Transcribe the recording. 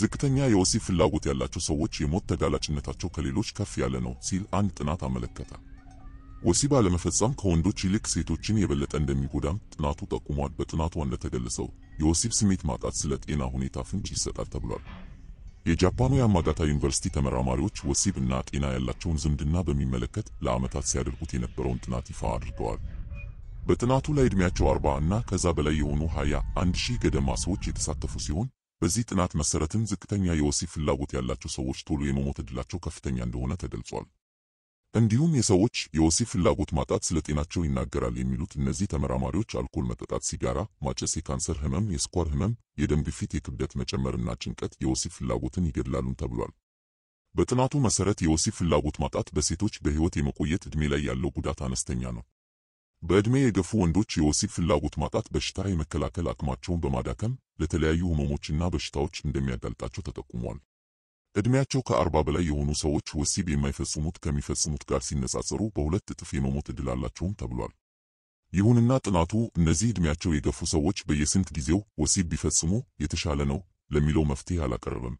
ዝቅተኛ የወሲብ ፍላጎት ያላቸው ሰዎች የሞት ተጋላጭነታቸው ከሌሎች ከፍ ያለ ነው ሲል አንድ ጥናት አመለከተ። ወሲብ አለመፈጸም ከወንዶች ይልቅ ሴቶችን የበለጠ እንደሚጎዳም ጥናቱ ጠቁሟል። በጥናቱ እንደተገለጸው የወሲብ ስሜት ማጣት ስለ ጤና ሁኔታ ፍንጭ ይሰጣል ተብሏል። የጃፓኑ የያማጋታ ዩኒቨርሲቲ ተመራማሪዎች ወሲብ እና ጤና ያላቸውን ዝምድና በሚመለከት ለዓመታት ሲያደርጉት የነበረውን ጥናት ይፋ አድርገዋል። በጥናቱ ላይ ዕድሜያቸው 40 እና ከዛ በላይ የሆኑ 21 ሺህ ገደማ ሰዎች የተሳተፉ ሲሆን በዚህ ጥናት መሰረትም ዝቅተኛ የወሲብ ፍላጎት ያላቸው ሰዎች ቶሎ የመሞት እድላቸው ከፍተኛ እንደሆነ ተገልጿል። እንዲሁም የሰዎች የወሲብ ፍላጎት ማጣት ስለ ጤናቸው ይናገራል የሚሉት እነዚህ ተመራማሪዎች አልኮል መጠጣት፣ ሲጋራ ማጨስ፣ የካንሰር ህመም፣ የስኳር ህመም፣ የደም ግፊት፣ የክብደት መጨመርና ጭንቀት የወሲብ ፍላጎትን ይገድላሉም ተብሏል። በጥናቱ መሰረት የወሲብ ፍላጎት ማጣት በሴቶች በህይወት የመቆየት እድሜ ላይ ያለው ጉዳት አነስተኛ ነው። በዕድሜ የገፉ ወንዶች የወሲብ ፍላጎት ማጣት በሽታ የመከላከል አቅማቸውን በማዳከም ለተለያዩ ህመሞችና በሽታዎች እንደሚያጋልጣቸው ተጠቁሟል። ዕድሜያቸው ከአርባ በላይ የሆኑ ሰዎች ወሲብ የማይፈጽሙት ከሚፈጽሙት ጋር ሲነጻጸሩ በሁለት እጥፍ የመሞት ዕድል አላቸውም ተብሏል። ይሁንና ጥናቱ እነዚህ ዕድሜያቸው የገፉ ሰዎች በየስንት ጊዜው ወሲብ ቢፈጽሙ የተሻለ ነው ለሚለው መፍትሄ አላቀረበም።